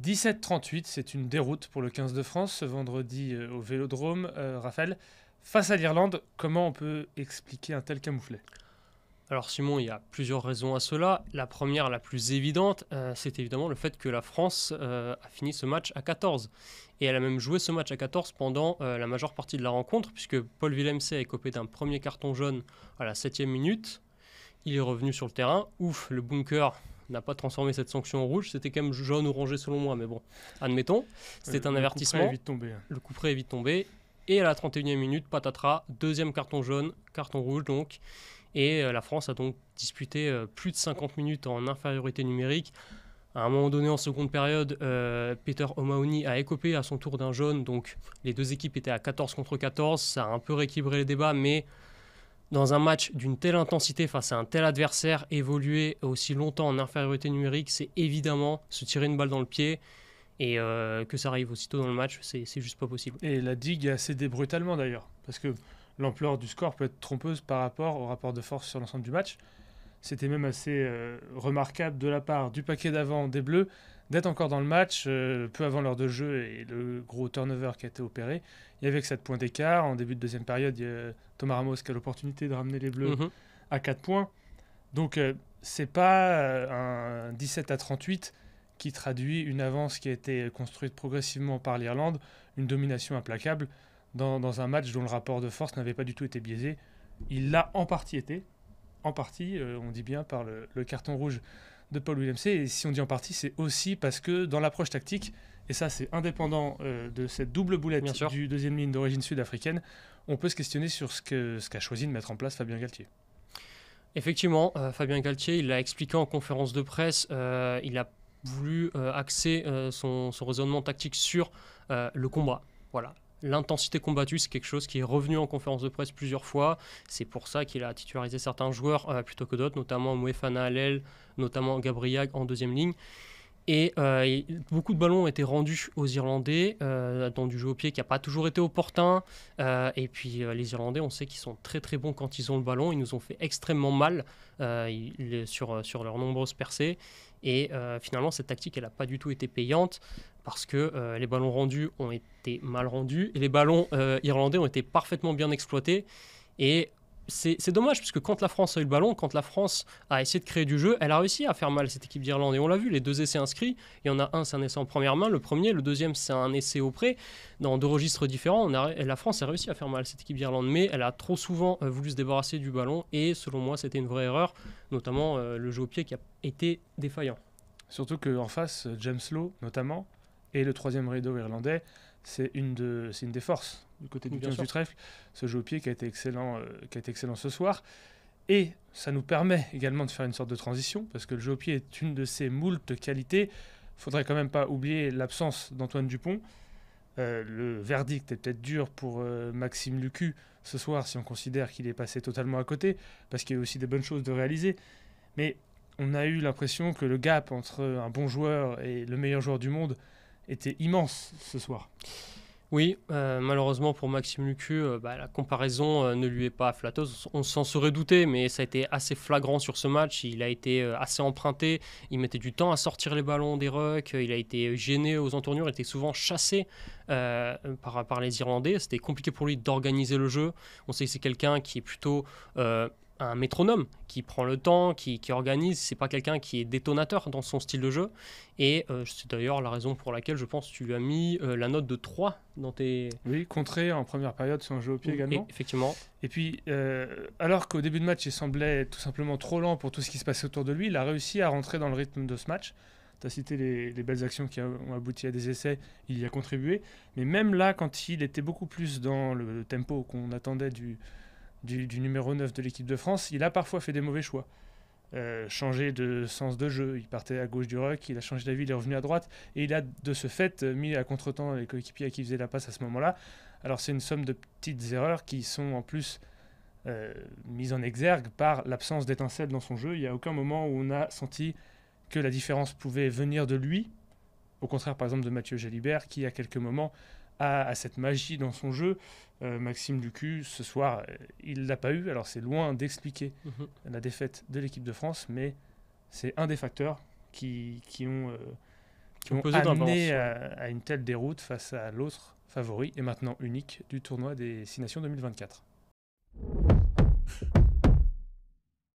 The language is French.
17-38, c'est une déroute pour le 15 de France ce vendredi euh, au Vélodrome. Euh, Raphaël, face à l'Irlande, comment on peut expliquer un tel camouflet alors Simon, il y a plusieurs raisons à cela. La première, la plus évidente, euh, c'est évidemment le fait que la France a fini ce match à 14. Et elle a même joué ce match à 14 pendant la majeure partie de la rencontre, puisque Paul Willemse a écopé d'un premier carton jaune à la 7 minute. Il est revenu sur le terrain. Ouf, le bunker n'a pas transformé cette sanction en rouge. C'était quand même jaune orangé selon moi, mais bon, admettons. C'était un euh, avertissement. Hein. Le coup près est vite tombé. Et à la 31e minute, patatras, deuxième carton jaune, carton rouge donc. Et euh, la France a donc disputé euh, plus de 50 minutes en infériorité numérique. À un moment donné, en seconde période, Peter O'Mahony a écopé à son tour d'un jaune. Donc les deux équipes étaient à 14 contre 14. Ça a un peu rééquilibré les débats, mais dans un match d'une telle intensité face à un tel adversaire, évoluer aussi longtemps en infériorité numérique, c'est évidemment se tirer une balle dans le pied. Et euh, que ça arrive aussitôt dans le match, c'est juste pas possible. Et la digue a cédé brutalement d'ailleurs, parce que l'ampleur du score peut être trompeuse par rapport au rapport de force sur l'ensemble du match. C'était même assez euh, remarquable de la part du paquet d'avant des Bleus d'être encore dans le match euh, peu avant l'heure de jeu et le gros turnover qui a été opéré. Il y avait que 7 points d'écart. En début de deuxième période, Thomas Ramos qui a l'opportunité de ramener les Bleus mhm. à 4 points. Donc, euh, c'est pas un 17 à 38 qui traduit une avance qui a été construite progressivement par l'Irlande, une domination implacable dans, dans, un match dont le rapport de force n'avait pas du tout été biaisé. Il l'a en partie été, en partie, euh, on dit bien, par le, carton rouge de Paul Williams. Et si on dit en partie, c'est aussi parce que dans l'approche tactique, et ça c'est indépendant euh, de cette double boulette du deuxième ligne d'origine sud-africaine, on peut se questionner sur ce qu'a ce qu'a choisi de mettre en place Fabien Galtier. Effectivement, euh, Fabien Galtier, il l'a expliqué en conférence de presse, il a voulu axer son, son, raisonnement tactique sur le combat. Voilà, l'intensité combattue, c'est quelque chose qui est revenu en conférence de presse plusieurs fois. C'est pour ça qu'il a titularisé certains joueurs euh, plutôt que d'autres, notamment Mouefana Alel, notamment Gabriel en deuxième ligne. Euh, et, beaucoup de ballons ont été rendus aux Irlandais, euh, dans du jeu au pied qui n'a pas toujours été opportun. et puis les Irlandais, on sait qu'ils sont très très bons quand ils ont le ballon. Ils nous ont fait extrêmement mal sur, sur leurs nombreuses percées. Et finalement, cette tactique, elle n'a pas du tout été payante parce que euh, les ballons rendus ont été mal rendus et les ballons euh, irlandais ont été parfaitement bien exploités. Et c'est dommage puisque quand la France a eu le ballon, quand la France a essayé de créer du jeu, elle a réussi à faire mal cette équipe d'Irlande. Et on l'a vu, les deux essais inscrits, il y en a un, c'est un essai en première main, le premier, le deuxième, c'est un essai au pré. Dans deux registres différents, la France a réussi à faire mal cette équipe d'Irlande, mais elle a trop souvent euh, voulu se débarrasser du ballon et selon moi, c'était une vraie erreur, notamment le jeu au pied qui a été défaillant. Surtout qu'en face, James Lowe, notamment, et le troisième rideau irlandais, c'est une, de, une des forces du côté du 15 du trèfle. Ce jeu au pied qui a été excellent, euh, qui a été excellent ce soir. Et ça nous permet également de faire une sorte de transition, parce que le jeu au pied est une de ses moultes qualités. Faudrait quand même pas oublier l'absence d'Antoine Dupont. Euh, le verdict est peut-être dur pour euh, Maxime Lucu ce soir si on considère qu'il est passé totalement à côté, parce qu'il y a aussi des bonnes choses de réaliser. Mais on a eu l'impression que le gap entre un bon joueur et le meilleur joueur du monde était immense ce soir. Oui, euh, malheureusement pour Maxime Lucu, euh, bah, la comparaison euh, ne lui est pas flatteuse. On s'en serait douté, mais ça a été assez flagrant sur ce match. Il a été assez emprunté. Il mettait du temps à sortir les ballons des rucks. Il a été gêné aux entournures. Il était souvent chassé par, par les Irlandais. C'était compliqué pour lui d'organiser le jeu. On sait que c'est quelqu'un qui est plutôt un métronome qui prend le temps, qui, organise. C'est pas quelqu'un qui est détonateur dans son style de jeu. Et euh, c'est d'ailleurs la raison pour laquelle je pense que tu lui as mis euh, la note de 3 dans tes. Oui, contré en première période sur un jeu au pied également. Et, effectivement. Et puis, euh, alors qu'au début de match, il semblait tout simplement trop lent pour tout ce qui se passait autour de lui, il a réussi à rentrer dans le rythme de ce match. Tu as cité les, les, belles actions qui ont abouti à des essais, il y a contribué. Mais même là, quand il était beaucoup plus dans le tempo qu'on attendait du, du, numéro 9 de l'équipe de France, il a parfois fait des mauvais choix. Euh, changé changer de sens de jeu. Il partait à gauche du ruck, il a changé d'avis, il est revenu à droite, et il a de ce fait mis à contretemps les coéquipiers qui faisait la passe à ce moment-là. Alors c'est une somme de petites erreurs qui sont en plus euh, mises en exergue par l'absence d'étincelle dans son jeu. Il n'y a aucun moment où on a senti que la différence pouvait venir de lui. Au contraire, par exemple, de Mathieu Jalibert, qui à quelques moments à cette magie dans son jeu. Euh, Maxime Lucu ce soir, euh, il l'a pas eu. Alors c'est loin d'expliquer mhm. la défaite de l'équipe de France, mais c'est un des facteurs qui, ont, qui ont, euh, amené à, une telle déroute face à l'autre favori et maintenant unique du tournoi des Six Nations 2024.